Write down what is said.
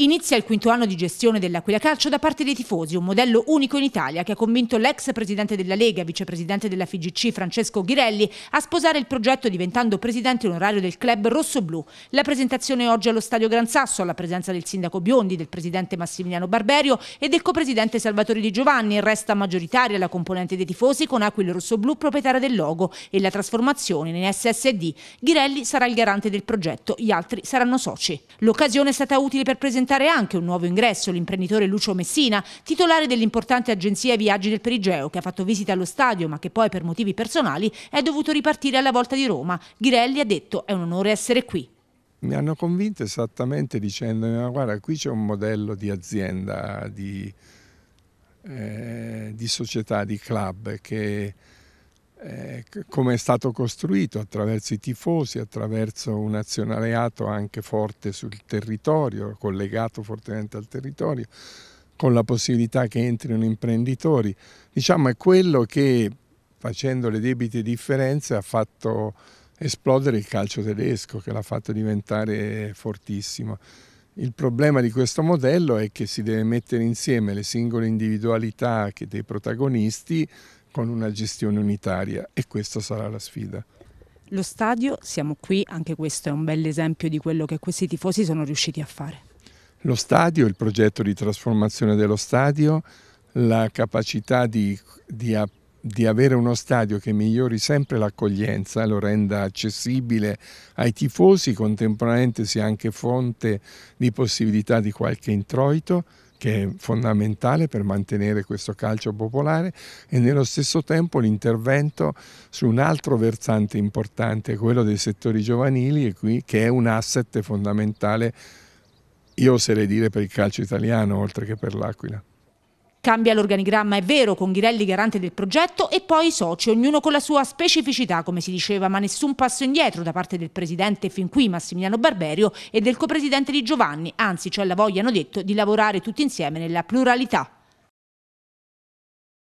Inizia il quinto anno di gestione dell'Aquila Calcio da parte dei tifosi, un modello unico in Italia che ha convinto l'ex presidente della Lega, vicepresidente della FIGC Francesco Ghirelli, a sposare il progetto diventando presidente onorario del club rosso-blu. La presentazione oggi allo Stadio Gran Sasso, alla presenza del sindaco Biondi, del presidente Massimiliano Barberio e del copresidente Salvatore Di Giovanni, resta maggioritaria la componente dei tifosi con Aquila rosso-blu proprietaria del logo e la trasformazione in SSD. Ghirelli sarà il garante del progetto, gli altri saranno soci. L'occasione è stata utile per presentare presentare anche un nuovo ingresso, l'imprenditore Lucio Messina, titolare dell'importante agenzia Viaggi del Perigeo, che ha fatto visita allo stadio ma che poi per motivi personali è dovuto ripartire alla volta di Roma. Ghirelli ha detto è un onore essere qui. Mi hanno convinto esattamente dicendomi ma guarda qui c'è un modello di azienda, di, eh, di società, di club che eh, come è stato costruito attraverso i tifosi, attraverso un azionariato anche forte sul territorio, collegato fortemente al territorio, con la possibilità che entrino imprenditori. Diciamo è quello che facendo le debite differenze ha fatto esplodere il calcio tedesco che l'ha fatto diventare fortissimo. Il problema di questo modello è che si deve mettere insieme le singole individualità dei protagonisti con una gestione unitaria e questa sarà la sfida. Lo stadio, siamo qui, anche questo è un bel esempio di quello che questi tifosi sono riusciti a fare. Lo stadio, il progetto di trasformazione dello stadio, la capacità di, di, di avere uno stadio che migliori sempre l'accoglienza, lo renda accessibile ai tifosi, contemporaneamente sia anche fonte di possibilità di qualche introito, che è fondamentale per mantenere questo calcio popolare e nello stesso tempo l'intervento su un altro versante importante, quello dei settori giovanili che è un asset fondamentale, io oserei dire, per il calcio italiano oltre che per l'Aquila. Cambia l'organigramma, è vero, con Ghirelli garante del progetto e poi i soci, ognuno con la sua specificità, come si diceva, ma nessun passo indietro da parte del presidente fin qui Massimiliano Barberio e del copresidente di Giovanni, anzi c'è cioè la voglia, hanno detto, di lavorare tutti insieme nella pluralità.